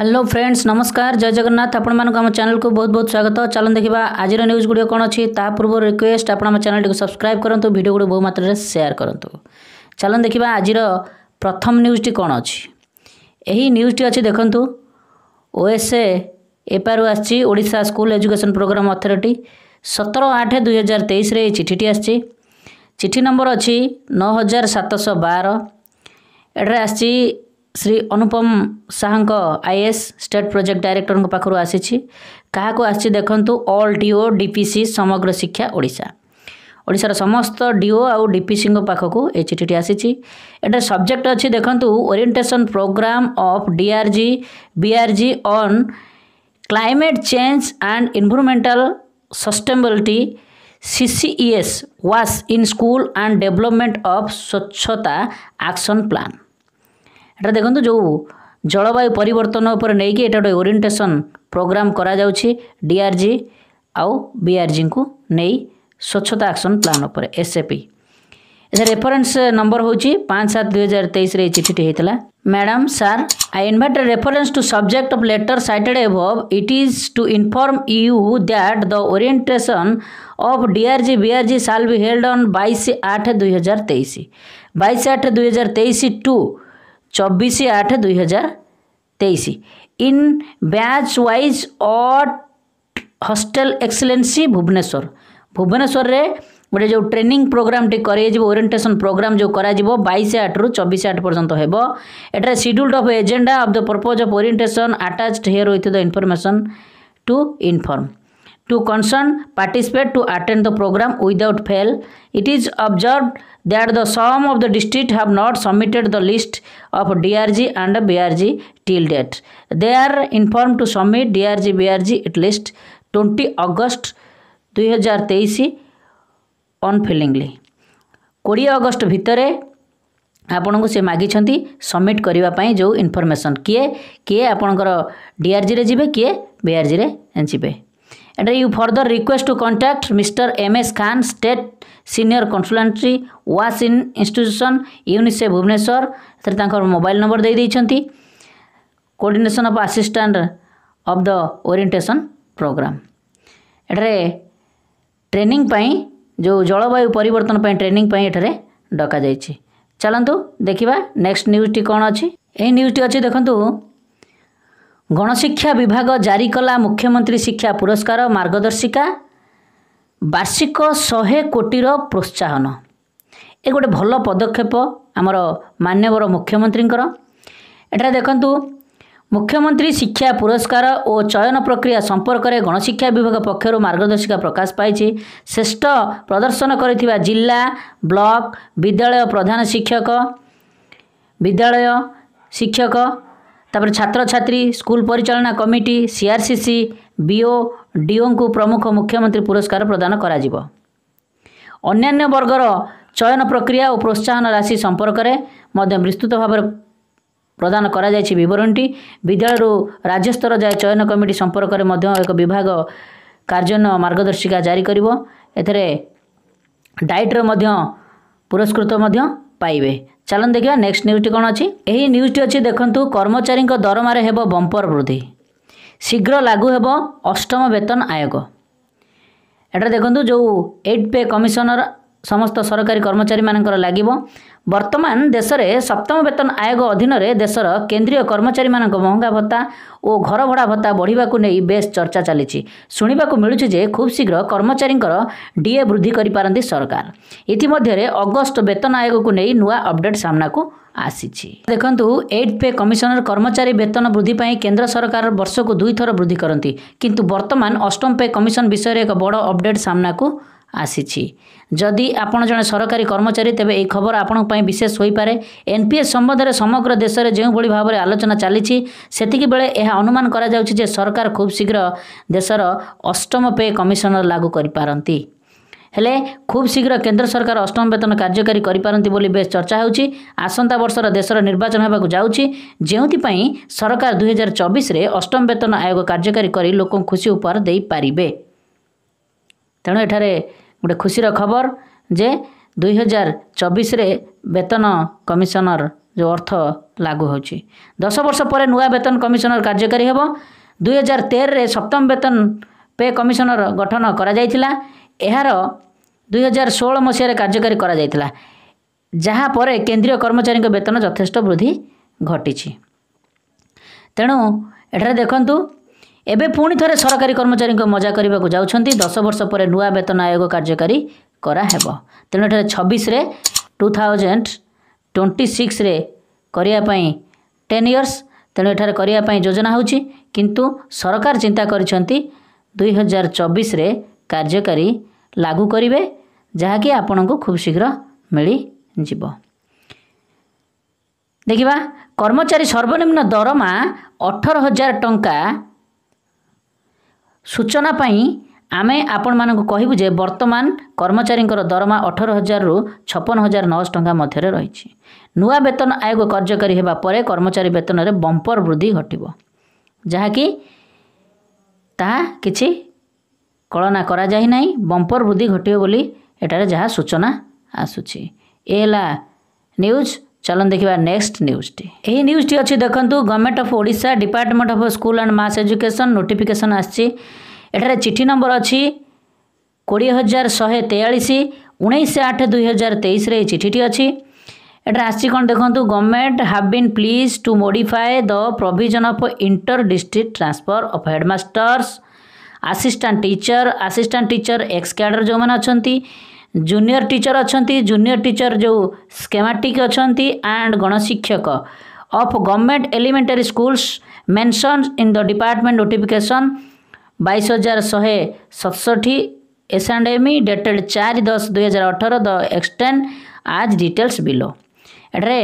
Hello friends ନମସ୍କାର ଜୟ ଜଗନ୍ନାଥ ଆପଣମାନଙ୍କୁ ଆମ ଚ୍ୟାନେଲକୁ ବହୁତ ବହୁତ ସ୍ୱାଗତ ଚାଲନ୍ତୁ ଦେଖିବା ଆଜିର ନ୍ୟୁଜ୍ ଗୁଡ଼ିକ କ'ଣ ଅଛି ତା ପୂର୍ବରୁ ରିକ୍ୱେଷ୍ଟ ଆପଣ ଆମ ଚ୍ୟାନେଲଟିକୁ ସବସ୍କ୍ରାଇବ୍ କରନ୍ତୁ ଭିଡ଼ିଓ ଗୁଡ଼ିକୁ ବହୁମାତ୍ରାରେ ସେୟାର କରନ୍ତୁ ଚାଲନ୍ତୁ ଦେଖିବା ଆଜିର ପ୍ରଥମ ନ୍ୟୁଜ୍ଟି କ'ଣ ଅଛି ଏହି ନ୍ୟୁଜ୍ଟି ଅଛି ଦେଖନ୍ତୁ ଓଏସ୍ଏ ଏପାରୁ ଆସିଛି Odisha school education programme authority ସତର ଆଠ ଦୁଇ ହଜାର ତେଇଶରେ ଏହି ଚିଠିଟି ଆସିଛି ଚିଠି ନମ୍ବର ଅଛି ନଅ ହଜାର ସାତଶହ ବାର ଏଠାରେ ଆସିଛି श्री अनुपम शाहको आईएस स्टेट प्रोजेक्ट डाइरेक्टरको पार्सि कहाँको आसि देखु अल डीओ डीपीसी समग्र शिक्षा ओडा ओडार समस्त डीओ आउ डीपीसी डिओ आउँ डिपिसि पाठ सब्जेक्ट अघा orientation programme of DRG BRG on climate change and environmental sustainability CCES वास in school and development of Swachhata action plan এটা দেখନ୍ତୁ ଯେଉଁ ଜଳବାୟୁ ପରିବର୍ତ୍ତନ ଉପରେ ନେଇକି ଏଇଟା ଗୋଟେ ଓରିଏଣ୍ଟେସନ୍ ପ୍ରୋଗ୍ରାମ୍ କରାଯାଉଛି ଡିଆର୍ଜି ଆଉ ବିଆର୍ଜିଙ୍କୁ ନେଇ ସ୍ୱଚ୍ଛତା ଆକ୍ସନ୍ ପ୍ଲାନ୍ ଉପରେ ଏସ୍ଏପି ଏଥିରେ ରେଫରେନ୍ସ ନମ୍ବର ହେଉଛି ପାଞ୍ଚ ସାତ ଦୁଇ ହଜାର ତେଇଶରେ ଏଇ ଚିଠିଟି ହେଇଥିଲା madam sir I invite reference to subject of letter cited above it is to inform you that the orientation of DRG BRG shall be held on ବାଇଶ ଆଠ ଦୁଇ ହଜାର ତେଇଶ ବାଇଶ ଆଠ ଦୁଇ ହଜାର ତେଇଶ ଟୁ চব্বিশ আট দুই হাজার তেইশ in batch wise at hostel excellency Bhubaneswar ভুবনেশ্বরের গোটে যে ট্রেনিং প্রোগ্রামটি করাইব ওরিয়েন্টেসন প্রোগ্রাম যে করা বাইশ আট্রু চবিশ আট পর্যন্ত হব এটার scheduled of agenda of the purpose of orientation attached here with the information to inform to concern participate to attend the program without fail. It is observed that the some of the district have not submitted the list of DRG and BRG till date. They are informed to submit DRG BRG at least 20 August 2023 unfailingly. କୋଡ଼ିଏ August ଭିତରେ ଆପଣଙ୍କୁ ସେ ମାଗିଛନ୍ତି submit କରିବା ପାଇଁ ଯେଉଁ किए କିଏ କିଏ ଆପଣଙ୍କର जी किए बीआरजी जी ଯିବେ and you further request to contact mister M S Khan state senior consultancy वाश इन इन्यूसन यूनिसे भुवनेश्वर से मोबाइल नंबर दे coordination of assistant of the orientation programme एटे ट्रेनिंग जो जलवायु पर ट्रेनिंग एटे डक चलतु देखा नेक्स्ट न्यूज टी कौन अच्छी न्यूज टी अच्छे देखूँ ଗଣଶିକ୍ଷା ବିଭାଗ ଜାରି କଲା ମୁଖ୍ୟମନ୍ତ୍ରୀ ଶିକ୍ଷା ପୁରସ୍କାର ମାର୍ଗଦର୍ଶିକା ବାର୍ଷିକ ଶହେ କୋଟିର ପ୍ରୋତ୍ସାହନ ଏ ଗୋଟେ ଭଲ ପଦକ୍ଷେପ ଆମର ମାନ୍ୟବର ମୁଖ୍ୟମନ୍ତ୍ରୀଙ୍କର ଏଠାରେ ଦେଖନ୍ତୁ ମୁଖ୍ୟମନ୍ତ୍ରୀ ଶିକ୍ଷା ପୁରସ୍କାର ଓ ଚୟନ ପ୍ରକ୍ରିୟା ସମ୍ପର୍କରେ ଗଣଶିକ୍ଷା ବିଭାଗ ପକ୍ଷରୁ ମାର୍ଗଦର୍ଶିକା ପ୍ରକାଶ ପାଇଛି ଶ୍ରେଷ୍ଠ ପ୍ରଦର୍ଶନ କରିଥିବା ଜିଲ୍ଲା ବ୍ଲକ୍ ବିଦ୍ୟାଳୟ ପ୍ରଧାନ ଶିକ୍ଷକ ବିଦ୍ୟାଳୟ ଶିକ୍ଷକ ତାପରେ ଛାତ୍ରଛାତ୍ରୀ ସ୍କୁଲ ପରିଚାଳନା କମିଟି ସିଆର୍ସିସି ବିଓ ଡିଓଙ୍କୁ ପ୍ରମୁଖ ମୁଖ୍ୟମନ୍ତ୍ରୀ ପୁରସ୍କାର ପ୍ରଦାନ କରାଯିବ ଅନ୍ୟାନ୍ୟ ବର୍ଗର ଚୟନ ପ୍ରକ୍ରିୟା ଓ ପ୍ରୋତ୍ସାହନ ରାଶି ସମ୍ପର୍କରେ ମଧ୍ୟ ବିସ୍ତୃତ ଭାବରେ ପ୍ରଦାନ କରାଯାଇଛି ବିବରଣୀଟି ବିଦ୍ୟାଳୟରୁ ରାଜ୍ୟସ୍ତର ଯାଏ ଚୟନ କମିଟି ସମ୍ପର୍କରେ ମଧ୍ୟ ଏକ ବିଭାଗ କାର୍ଯ୍ୟନ ମାର୍ଗଦର୍ଶିକା ଜାରି କରିବ ଏଥିରେ ଡାଇଟ୍ର ମଧ୍ୟ ପୁରସ୍କୃତ ମଧ୍ୟ ପାଇବେ ଚାଲନ୍ତୁ ଦେଖିବା ନେକ୍ସଟ ନ୍ୟୁଜ୍ଟି କ'ଣ ଅଛି ଏହି ନ୍ୟୁଜ୍ଟି ଅଛି ଦେଖନ୍ତୁ କର୍ମଚାରୀଙ୍କ ଦରମାରେ ହେବ ବମ୍ପର ବୃଦ୍ଧି ଶୀଘ୍ର ଲାଗୁ ହେବ ଅଷ୍ଟମ ବେତନ ଆୟୋଗ ଏଇଟା ଦେଖନ୍ତୁ ଯେଉଁ ଏଇଟ୍ ପେ କମିଶନର ସମସ୍ତ ସରକାରୀ କର୍ମଚାରୀମାନଙ୍କର ଲାଗିବ ବର୍ତ୍ତମାନ ଦେଶରେ ସପ୍ତମ ବେତନ ଆୟୋଗ ଅଧୀନରେ ଦେଶର କେନ୍ଦ୍ରୀୟ କର୍ମଚାରୀମାନଙ୍କ ମହଙ୍ଗା ଭତ୍ତା ଓ ଘର ଭଡ଼ା ଭତ୍ତା ବଢ଼ିବାକୁ ନେଇ ବେଶ୍ ଚର୍ଚ୍ଚା ଚାଲିଛି ଶୁଣିବାକୁ ମିଳୁଛି ଯେ ଖୁବ୍ ଶୀଘ୍ର କର୍ମଚାରୀଙ୍କର ଡିଏ ବୃଦ୍ଧି କରିପାରନ୍ତି ସରକାର ଇତିମଧ୍ୟରେ ଅଗଷ୍ଟ ବେତନ ଆୟୋଗକୁ ନେଇ ନୂଆ ଅପଡେଟ୍ ସାମ୍ନାକୁ ଆସିଛି ଦେଖନ୍ତୁ ଏଇଟ୍ ପେ କମିଶନର କର୍ମଚାରୀ ବେତନ ବୃଦ୍ଧି ପାଇଁ କେନ୍ଦ୍ର ସରକାର ବର୍ଷକୁ ଦୁଇଥର ବୃଦ୍ଧି କରନ୍ତି କିନ୍ତୁ ବର୍ତ୍ତମାନ ଅଷ୍ଟମ ପେ କମିଶନ ବିଷୟରେ ଏକ ବଡ଼ ଅପଡେଟ୍ ସାମ୍ନାକୁ ଆସିଛି ଯଦି ଆପଣ ଜଣେ ସରକାରୀ କର୍ମଚାରୀ ତେବେ ଏହି ଖବର ଆପଣଙ୍କ ପାଇଁ ବିଶେଷ ହୋଇପାରେ ଏନ୍ ପି ଏସ୍ ସମ୍ବନ୍ଧରେ ସମଗ୍ର ଦେଶରେ ଯେଉଁଭଳି ଭାବରେ ଆଲୋଚନା ଚାଲିଛି ସେତିକିବେଳେ ଏହା ଅନୁମାନ କରାଯାଉଛି ଯେ ସରକାର ଖୁବ୍ ଶୀଘ୍ର ଦେଶର ଅଷ୍ଟମ ପେ କମିଶନର ଲାଗୁ କରିପାରନ୍ତି ହେଲେ ଖୁବ୍ ଶୀଘ୍ର କେନ୍ଦ୍ର ସରକାର ଅଷ୍ଟମ ବେତନ କାର୍ଯ୍ୟକାରୀ କରିପାରନ୍ତି ବୋଲି ବେଶ୍ ଚର୍ଚ୍ଚା ହେଉଛି ଆସନ୍ତା ବର୍ଷର ଦେଶର ନିର୍ବାଚନ ହେବାକୁ ଯାଉଛି ଯେଉଁଥିପାଇଁ ସରକାର ଦୁଇହଜାର ଚବିଶରେ ଅଷ୍ଟମ ବେତନ ଆୟୋଗ କାର୍ଯ୍ୟକାରୀ କରି ଲୋକଙ୍କୁ ଖୁସି ଉପହାର ଦେଇପାରିବେ ତେଣୁ ଏଠାରେ ଗୋଟେ ଖୁସିର ଖବର ଯେ ଦୁଇହଜାର ଚବିଶରେ ବେତନ କମିଶନର ଯେଉଁ ଅର୍ଥ ଲାଗୁ ହେଉଛି ଦଶ ବର୍ଷ ପରେ ନୂଆ ବେତନ କମିଶନର କାର୍ଯ୍ୟକାରୀ ହେବ ଦୁଇହଜାର ତେରରେ ସପ୍ତମ ବେତନ ପେ କମିଶନର ଗଠନ କରାଯାଇଥିଲା ଏହାର ଦୁଇହଜାର ଷୋହଳ ମସିହାରେ କାର୍ଯ୍ୟକାରୀ କରାଯାଇଥିଲା ଯାହାପରେ କେନ୍ଦ୍ରୀୟ କର୍ମଚାରୀଙ୍କ ବେତନ ଯଥେଷ୍ଟ ବୃଦ୍ଧି ଘଟିଛି ତେଣୁ ଏଠାରେ ଦେଖନ୍ତୁ ଏବେ ପୁଣି ଥରେ ସରକାରୀ କର୍ମଚାରୀଙ୍କ ମଜା କରିବାକୁ ଯାଉଛନ୍ତି ଦଶ ବର୍ଷ ପରେ ନୂଆ ବେତନ ଆୟୋଗ କାର୍ଯ୍ୟକାରୀ କରାହେବ ତେଣୁ ଏଠାରେ ଛବିଶରେ ଟୁ ଥାଉଜେଣ୍ଡ ଟ୍ୱେଣ୍ଟି ସିକ୍ସରେ କରିବା ପାଇଁ ଟେନ୍ ଇୟର୍ସ ତେଣୁ ଏଠାରେ କରିବା ପାଇଁ ଯୋଜନା ହେଉଛି କିନ୍ତୁ ସରକାର ଚିନ୍ତା କରିଛନ୍ତି ଦୁଇହଜାର ଚବିଶରେ କାର୍ଯ୍ୟକାରୀ ଲାଗୁ କରିବେ ଯାହାକି ଆପଣଙ୍କୁ ଖୁବ୍ ଶୀଘ୍ର ମିଳିଯିବ ଦେଖିବା କର୍ମଚାରୀ ସର୍ବନିମ୍ନ ଦରମା ଅଠର ହଜାର ଟଙ୍କା ସୂଚନା ପାଇଁ ଆମେ ଆପଣମାନଙ୍କୁ କହିବୁ ଯେ ବର୍ତ୍ତମାନ କର୍ମଚାରୀଙ୍କର ଦରମା ଅଠର ହଜାରରୁ ଛପନ ହଜାର ନଅଶହ ଟଙ୍କା ମଧ୍ୟରେ ରହିଛି ନୂଆ ବେତନ ଆୟୋଗ କାର୍ଯ୍ୟକାରୀ ହେବା ପରେ କର୍ମଚାରୀ ବେତନରେ ବମ୍ପର ବୃଦ୍ଧି ଘଟିବ ଯାହାକି ତାହା କିଛି କଳନା କରାଯାଇ ନାହିଁ ବମ୍ପର ବୃଦ୍ଧି ଘଟିବ ବୋଲି ଏଠାରେ ଯାହା ସୂଚନା ଆସୁଛି ଏ ହେଲା ନ୍ୟୁଜ୍ ଚାଲନ୍ତୁ ଦେଖିବା ନେକ୍ସଟ ନ୍ୟୁଜ୍ଟି ଏହି ନ୍ୟୁଜ୍ଟି ଅଛି ଦେଖନ୍ତୁ government of Odisha department of school and mass education notification ଆସିଛି ଏଠାରେ ଚିଠି ନମ୍ବର ଅଛି କୋଡ଼ିଏ ହଜାର ଶହେ ତେୟାଳିଶ ଉଣେଇଶ ଆଠ ଦୁଇ ହଜାର ତେଇଶରେ ଏହି ଚିଠିଟି ଅଛି ଏଠାରେ ଆସିଛି କ'ଣ ଦେଖନ୍ତୁ government have been please to modify the provision of inter district transfer of headmasters assistant teacher assistant teacher ex cadre ଯେଉଁମାନେ ଅଛନ୍ତି ଜୁନିୟର ଟିଚର ଅଛନ୍ତି ଜୁନିୟର ଟିଚର ଯେଉଁ ସ୍କେମାଟିକ୍ ଅଛନ୍ତି ଆଣ୍ଡ ଗଣଶିକ୍ଷକ of government elementary schools mentions in the department notification ବାଇଶ ହଜାର ଶହେ ସତଷଠି ଏସ୍ ଆଣ୍ଡ ଏମ୍ଇ ଡେଟେଡ଼ ଚାରି ଦଶ ଦୁଇହଜାର ଅଠର the extend as details below ଏଠାରେ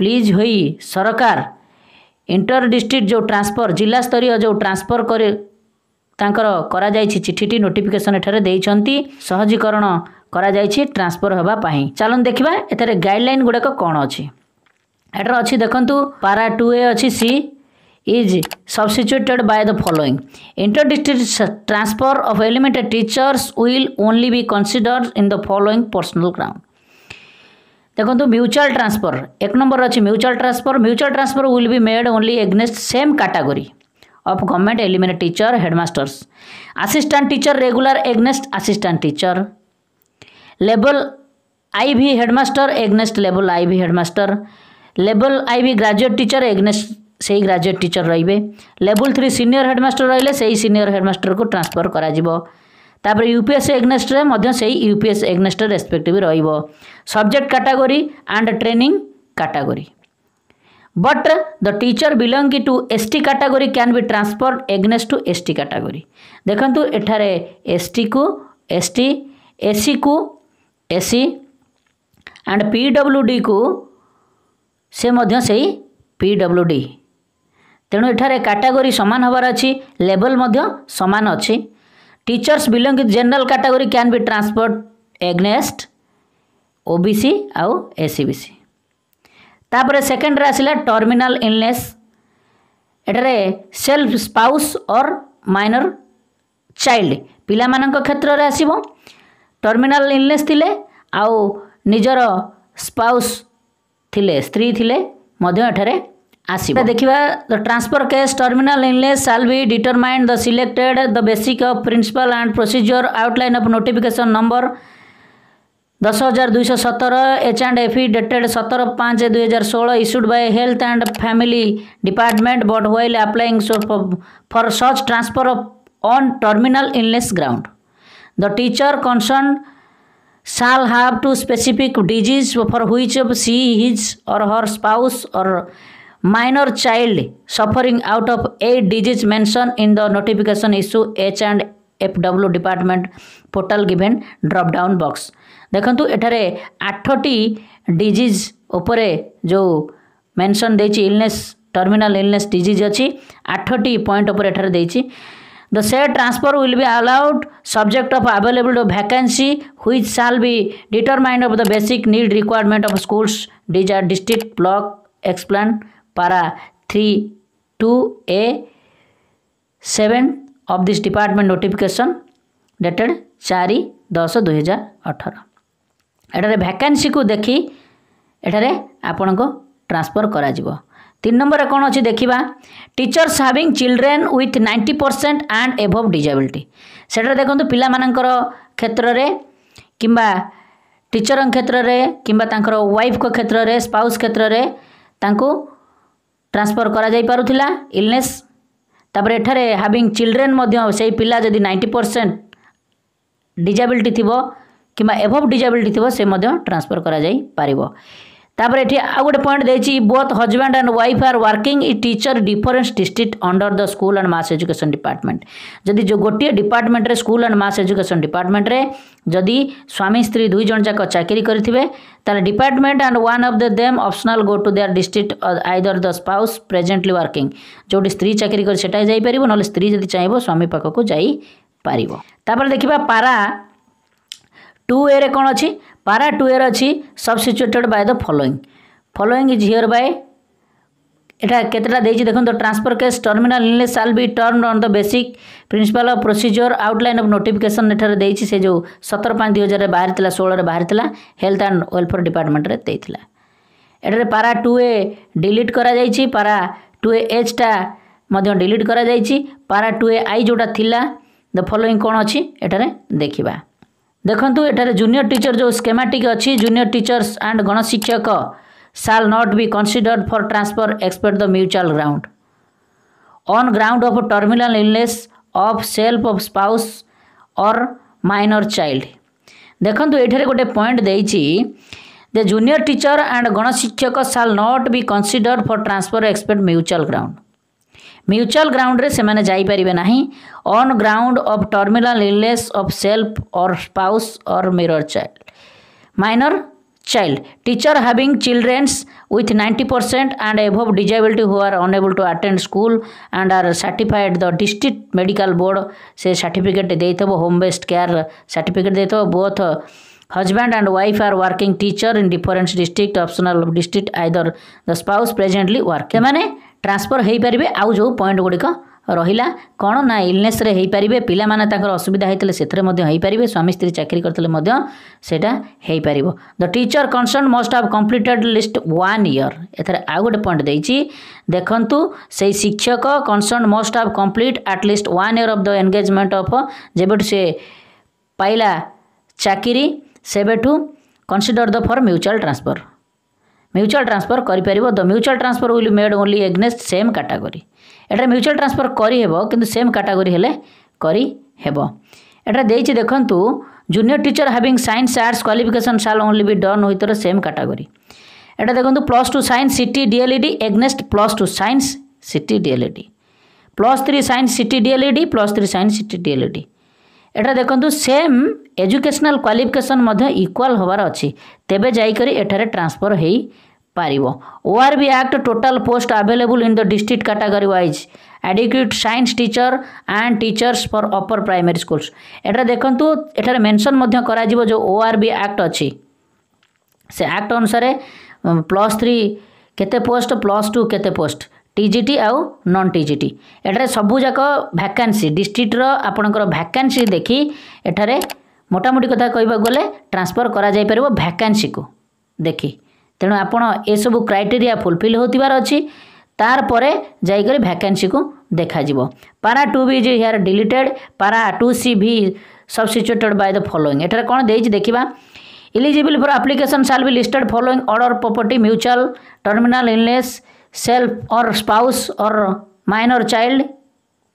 ପ୍ଲିଜ୍ ହୋଇ ସରକାର ଇଣ୍ଟର ଡିଷ୍ଟ୍ରିକ୍ଟ ଯେଉଁ ଟ୍ରାନ୍ସଫର ଜିଲ୍ଲାସ୍ତରୀୟ ଯେଉଁ ଟ୍ରାନ୍ସଫର କରି ତାଙ୍କର କରାଯାଇଛି ଚିଠିଟି ନୋଟିଫିକେସନ୍ ଏଠାରେ ଦେଇଛନ୍ତି ସହଜୀକରଣ କରାଯାଇଛି ଟ୍ରାନ୍ସଫର୍ ହେବା ପାଇଁ ଚାଲନ୍ତୁ ଦେଖିବା ଏଥିରେ ଗାଇଡ଼ଲାଇନ୍ ଗୁଡ଼ାକ କ'ଣ ଅଛି ଏଠାରେ ଅଛି ଦେଖନ୍ତୁ ପାରା ଟୁ ଏ ଅଛି C is substituted by the following. Interdistrict transfer of elementary teachers will only be considered in the following personal ground. দেখন্তু মিউচুয়াল ট্রান্সফর এক নম্বর আছে mutual transfer mutual transfer will be made only against same category of government elementary teacher headmasters assistant teacher regular against assistant teacher level I B headmaster against level I B headmaster level I B graduate teacher against সেই graduate teacher রহবে level three senior headmaster রহলে সেই senior হেডমাস্টরকে transfer করা তাপরে UPS এগনেস্টরে মধ্যে সেই UPS এগনেস্টর রেসপেক্টিভ রহব subject category and training category But the teacher belonging to ST category can be transferred against to ST category. देखो एठारे ST को ST AC को ଏସି ଆଣ୍ଡ ପି ଡବ୍ଲ୍ୟୁ ଡିକୁ ସେ ମଧ୍ୟ ସେଇ ପି ଡବ୍ଲ୍ୟୁ ଡି ତେଣୁ ଏଠାରେ କାଟାଗୋରୀ ସମାନ ହେବାର ଅଛି ଲେବଲ୍ ମଧ୍ୟ ସମାନ ଅଛି teachers belong with general category can be transport against O B C ଆଉ ଏ ସି ବି ସି ତାପରେ ସେକେଣ୍ଡରେ ଆସିଲା ଟର୍ମିନାଲ ଇଲନେସ୍ ଏଠାରେ self spouse or minor child ପିଲାମାନଙ୍କ କ୍ଷେତ୍ରରେ ଆସିବ ଟର୍ମିନାଲ ଇଲନେସ୍ ଥିଲେ ଆଉ ନିଜର ସ୍ପାଉସ୍ ଥିଲେ ସ୍ତ୍ରୀ ଥିଲେ ମଧ୍ୟ ଏଠାରେ ଆସିବ ଦେଖିବା ଦ ଟ୍ରାନ୍ସଫର୍ କେସ୍ ଟର୍ମିନାଲ୍ ଇନଲେସ୍ shall be determined the selected the basic of principle and procedure outline of notification number ଦଶ ହଜାର ଦୁଇଶହ ସତର H and F E dated ସତର ପାଞ୍ଚ ଦୁଇ ହଜାର ଷୋହଳ issued by health and family department but while applying for such transfer of on terminal ଇନଲେସ୍ ground The teacher concerned shall have to specific disease for which she, his or her spouse or minor child suffering out of a disease mentioned in the notification issue H and FW department portal given drop down box ଦେଖନ୍ତୁ ଏଠାରେ ଆଠଟି disease ଉପରେ ଯେଉଁ mention ଦେଇଛି illness terminal illness disease ଅଛି ଆଠଟି point ଉପରେ ଏଠାରେ ଦେଇଛି The said transfer will be allowed subject of available vacancy which shall be determined of the basic need requirement of schools. These are district block explain para 3 2 a 7 of this department notification dated 4 10 2018 ଏଠାରେ ଭ୍ୟାକାନ୍ସିକୁ ଦେଖି ଏଠାରେ ଆପଣଙ୍କୁ transfer କରାଯିବ ତିନି ନମ୍ବରରେ କ'ଣ ଅଛି ଦେଖିବା teachers having children with ninety percent and above disability ସେଠାରେ ଦେଖନ୍ତୁ ପିଲାମାନଙ୍କର କ୍ଷେତ୍ରରେ କିମ୍ବା ଟିଚରଙ୍କ କ୍ଷେତ୍ରରେ କିମ୍ବା ତାଙ୍କର ୱାଇଫ୍ଙ୍କ କ୍ଷେତ୍ରରେ ସ୍ପାଉସ୍ କ୍ଷେତ୍ରରେ ତାଙ୍କୁ ଟ୍ରାନ୍ସଫର୍ କରାଯାଇପାରୁଥିଲା ଇଲନେସ୍ ତାପରେ ଏଠାରେ ହାଭିଂ ଚିଲଡ୍ରେନ୍ ମଧ୍ୟ ସେଇ ପିଲା ଯଦି ନାଇଣ୍ଟି ପରସେଣ୍ଟ ଡିଜାବିଲିଟି ଥିବ କିମ୍ବା ଏଭବ୍ ଡିଜାବିଲିଟି ଥିବ ସେ ମଧ୍ୟ ଟ୍ରାନ୍ସଫର୍ କରାଯାଇପାରିବ ତାପରେ ଏଠି ଆଉ ଗୋଟେ ପଏଣ୍ଟ ଦେଇଛି both husband and wife are working ଇ teacher difference district under the school and mass education department ଯଦି ଯେଉଁ ଗୋଟିଏ ଡିପାର୍ଟମେଣ୍ଟରେ ସ୍କୁଲ ଆଣ୍ଡ ମାସ୍ ଏଜୁକେସନ୍ ଡିପାର୍ଟମେଣ୍ଟରେ ଯଦି ସ୍ୱାମୀ ସ୍ତ୍ରୀ ଦୁଇ ଜଣ ଯାକ ଚାକିରି କରିଥିବେ ତାହେଲେ department and one of the them optional go to their district either the spouse presently working ଯେଉଁଠି ସ୍ତ୍ରୀ ଚାକିରି କରି ସେଟା ଯାଇପାରିବ ନହେଲେ ସ୍ତ୍ରୀ ଯଦି ଚାହିଁବ ସ୍ୱାମୀ ପାଖକୁ ଯାଇପାରିବ ତାପରେ ଦେଖିବା ପାରା ଟୁ ଏରେ କ'ଣ ଅଛି para 2 এর ଅଛି substituted by the following following is hereby এটা কেতটা দিয়েছি দেখুন তো ট্রান্সফার কেস টর্মিনাল ইনলেস shall be term on the basic principle of procedure outline of notification এখানে দিয়েছি সে যে সতের পাঁচ দুই হাজার বাহারি ষোলরে বাহারি হেলথ আন্ড ওয়েলফেয়ার ডিপার্টমেন্টরে দিয়েছিল এটারে পারা টু এ ডিলিট করা যাইছি পারা টু এ এজটা মধ্য ডিলিট করা যাইছি পারা টু এ আই যেটা লা দ ফলোইং কোণ অছি এটারে দেখিবা देखु यठार जूनियर टीचर जो स्केमाटिक अच्छी जूनियर टीचर्स एंड गणशिक्षक shall not be considered for transfer expect the mutual ground on ground of terminal illness of self of spouse और माइनर चाइल्ड देखु ये गोटे point the junior teacher and गणशिक्षक shall not be considered for transfer expect mutual ground mutual ground रे से माने जाई परिबे नाही on ground of terminal illness of self और spouse or mirror child minor child teacher having childrens with ninety percent and above disability who are unable to attend school and are certified the district medical board से certificate देव home based care certificate देव both husband and wife are working teacher in different district optional district either the spouse presently working transfer ହୋଇପାରିବେ ଆଉ ଯେଉଁ point ଗୁଡ଼ିକ ରହିଲା କ'ଣ ନା ଇଲନେସ୍ରେ ହୋଇପାରିବେ ପିଲାମାନେ ତାଙ୍କର ଅସୁବିଧା ହୋଇଥିଲେ ସେଥିରେ ମଧ୍ୟ ହୋଇପାରିବେ ସ୍ୱାମୀ ସ୍ତ୍ରୀ ଚାକିରି କରିଥିଲେ ମଧ୍ୟ ସେଇଟା ହୋଇପାରିବ the teacher concern most have completed least one year ଏଥିରେ ଆଉ ଗୋଟେ ପଏଣ୍ଟ ଦେଇଛି ଦେଖନ୍ତୁ ସେଇ ଶିକ୍ଷକ concern most have complete at least one year of the engagement of ଯେବେଠୁ ସେ ପାଇଲା ଚାକିରି ସେବେଠୁ consider the for mutual transfer mutual transfer କରିପାରିବ the mutual transfer will made only against same category ଏଠାରେ ମ୍ୟୁଚୁଆଲ୍ ଟ୍ରାନ୍ସଫର୍ କରିହେବ କିନ୍ତୁ ସେମ୍ କାଟାଗୋରୀ ହେଲେ କରିହେବ ଏଠାରେ ଦେଇଛି ଦେଖନ୍ତୁ junior teacher having science arts qualification shall only be done with ର ସେମ୍ କାଟାଗୋରୀ ଏଇଟା ଦେଖନ୍ତୁ plus two science CT DElEd against plus two science CT DElEd plus three science CT DElEd plus three science CT DElEd এটা দেখন্তু same educational qualification ମଧ୍ୟ equal ହେବାର ଅଛି ତେବେ ଯାଇକରି ଏଠାରେ ଟ୍ରାନ୍ସଫର୍ ହୋଇପାରିବ O R B act total post available in the district category wise adequate science teacher and teachers for upper primary schools ଏଠାରେ ଦେଖନ୍ତୁ ଏଠାରେ ମେନ୍ସନ୍ ମଧ୍ୟ କରାଯିବ ଯେଉଁ ଓ ଆର୍ ବି ଆକ୍ଟ ଅଛି ସେ ଆକ୍ଟ ଅନୁସାରେ ପ୍ଲସ୍ ଥ୍ରୀ କେତେ ପୋଷ୍ଟ ପ୍ଲସ୍ ଟୁ କେତେ ପୋଷ୍ଟ টিজিটি আউ নন টিজিটি এଠାରେ ସବୁଯାକ ଭ୍ୟାକାନ୍ସି ଡିଷ୍ଟ୍ରିକ୍ଟର ଆପଣଙ୍କର ଭ୍ୟାକାନ୍ସି ଦେଖି ଏଠାରେ মোটামুটি কথা କହିବାକୁ ଗଲେ ଟ୍ରାନ୍ସଫର୍ କରାଯାଇପାରିବ ଭ୍ୟାକାନ୍ସିକୁ ଦେଖି ତେଣୁ ଆପଣ ଏସବୁ କ୍ରାଇଟେରିଆ ଫୁଲଫିଲ୍ ହେଉଥିବାର ଅଛି ତାପରେ ଯାଇକରି ଭ୍ୟାକାନ୍ସିକୁ ଦେଖାଯିବ ପାରା two B is here deleted para two C V substituted by the following ଏଠାରେ କ'ଣ ଦେଇଛି ଦେଖିବା eligible for application shall be listed following order property mutual terminal illness self और स्पाउस और minor child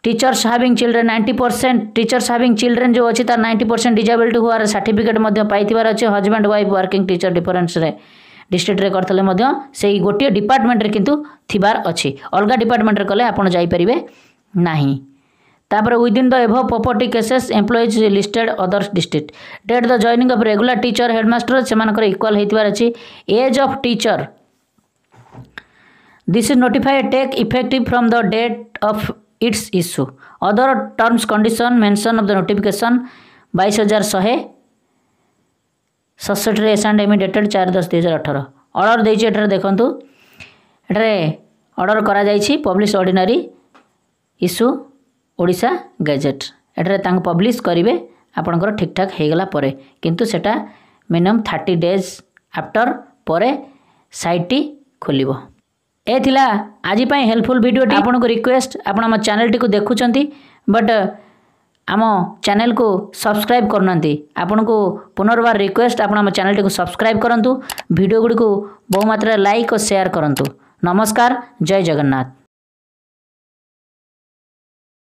teachers having children ninety percent teachers having children जो अच्छी तार ninety percent disability हुआ सार्टिफिकेट पाइबार अच्छे husband wife working teacher difference डिस्ट्रिक्ट्रे करते से गोटे डिपार्टमेंट रे कितु थबार अच्छे अलग डिपार्टमेंट कले आपड़ जापरेंगे ना तापर within the above property cases employees listed others district date the joining of regular teacher headmaster से इक्वाल होती age of teacher This notified take effective from the date of its issue. Other terms condition mention of the notification 22100 ସଡ଼ଷଠିରେ S and M E dated ଚାରି ଦଶ ଦୁଇହଜାର ଅଠର order ଦେଇଛି ଏଠାରେ ଦେଖନ୍ତୁ ଏଠାରେ ଅର୍ଡ଼ର କରାଯାଇଛି publish ordinary issue Odisha gazette ଏଠାରେ ତାଙ୍କୁ ପବ୍ଲିଶ କରିବେ ଆପଣଙ୍କର ଠିକ୍ଠାକ୍ ହୋଇଗଲା ପରେ କିନ୍ତୁ ସେଟା ମିନିମମ୍ ଥାର୍ଟି ଡେଜ୍ ଆଫ୍ଟର ପରେ ସାଇଟ୍ଟି ଖୋଲିବ यह थिला आज हेल्पफुल भिडियोटी आपनको रिक्वेस्ट आप आम चैनल टी को बट आम चेल को सब्सक्राइब करना आपन को पुनर्व रिक्वेस्ट आपण आम चैनल टी को सब्सक्राइब करंतु वीडियो गुडी को बहु लाइक और सेयार करूँ नमस्कार जय जगन्नाथ